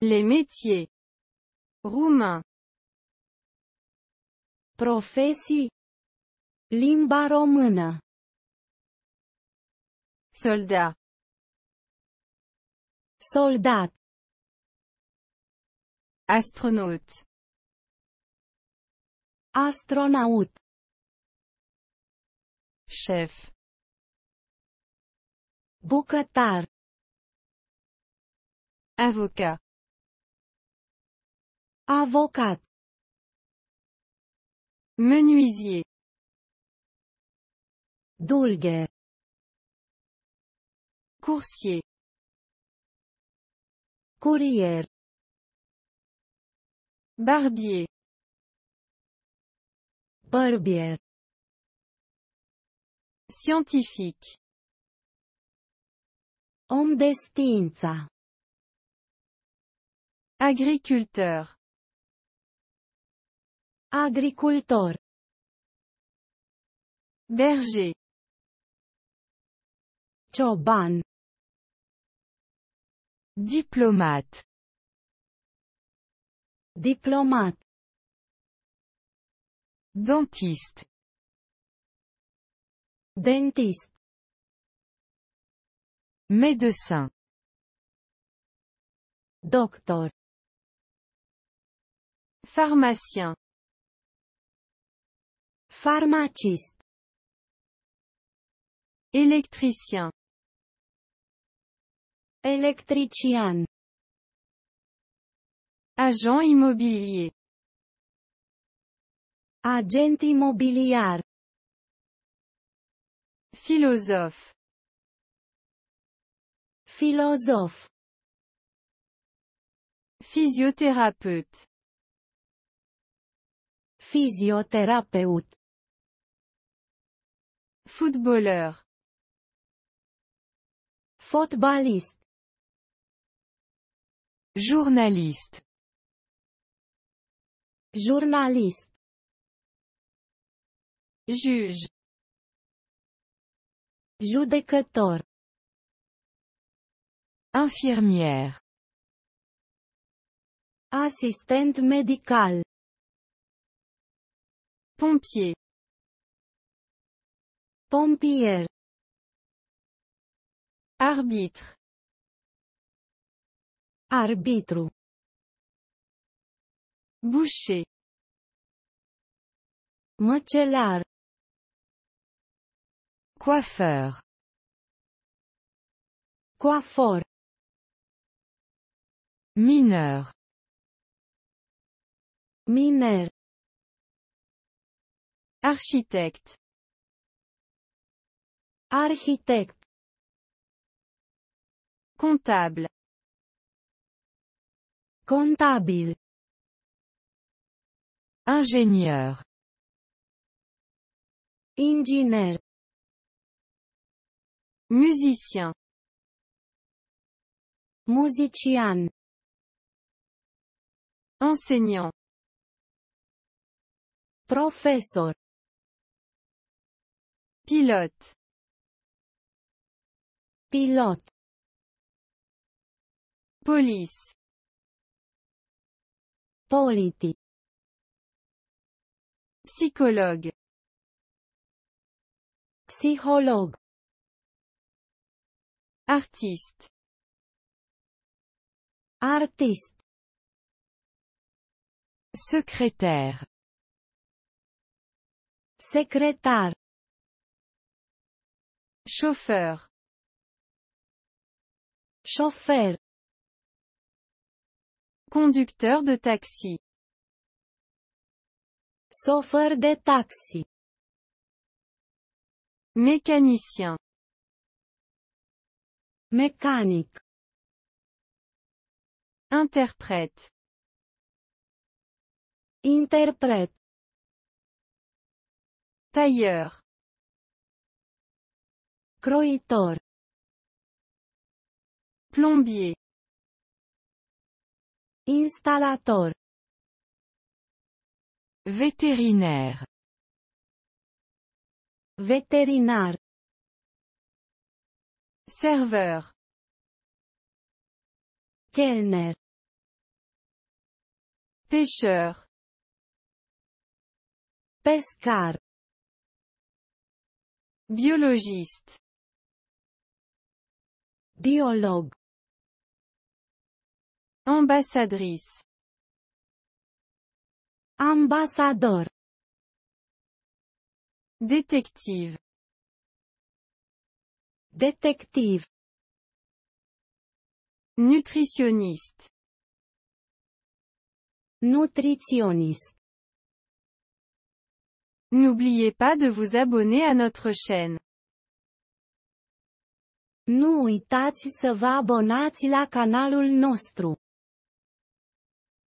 Les métiers. Roumain. Profesii. Limba română. Soldat. Soldat. Astronaute. Astronaute. Chef. Bucătar. Avocat. Avocat. Menuisier. Dolge. Coursier. Courrier. Barbier. Barbier. Scientifique. Homme de Agriculteur agriculteur Berger. Choban. Diplomate. Diplomate. Dentiste. Dentiste. Médecin. Docteur. Pharmacien. Pharmaciste. Électricien. Électricien. Agent immobilier. Agent immobilier. Philosophe. Philosophe. Physiothérapeute. Physiothérapeute. Footballeur. Footballiste. Journaliste. Journaliste. Juge. judicateur, Infirmière. assistante médicale Pompier. Pompier. Arbitre. arbitre Boucher. Măcelar. Coiffeur. Coiffeur. Mineur. Mineur. Architecte. Architecte. Comptable. Comptable. Ingénieur. Ingénieur. Musicien. Musician. Enseignant. Professeur. Pilote. Pilote. Police. Politi Psychologue. Psychologue. Artiste. Artiste. Secrétaire. Secrétaire. Chauffeur. Chauffeur. Conducteur de taxi. Chauffeur de taxi. Mécanicien. Mécanique. Interprète. Interprète. Tailleur. Croitor plombier installateur vétérinaire vétérinaire serveur kellner pêcheur pescar biologiste biologue Ambassadrice. Ambassador. Détective. Détective. Nutritionniste. Nutritionniste. N'oubliez pas de vous abonner à notre chaîne. Nu uitați să vă abonați la canalul nostru.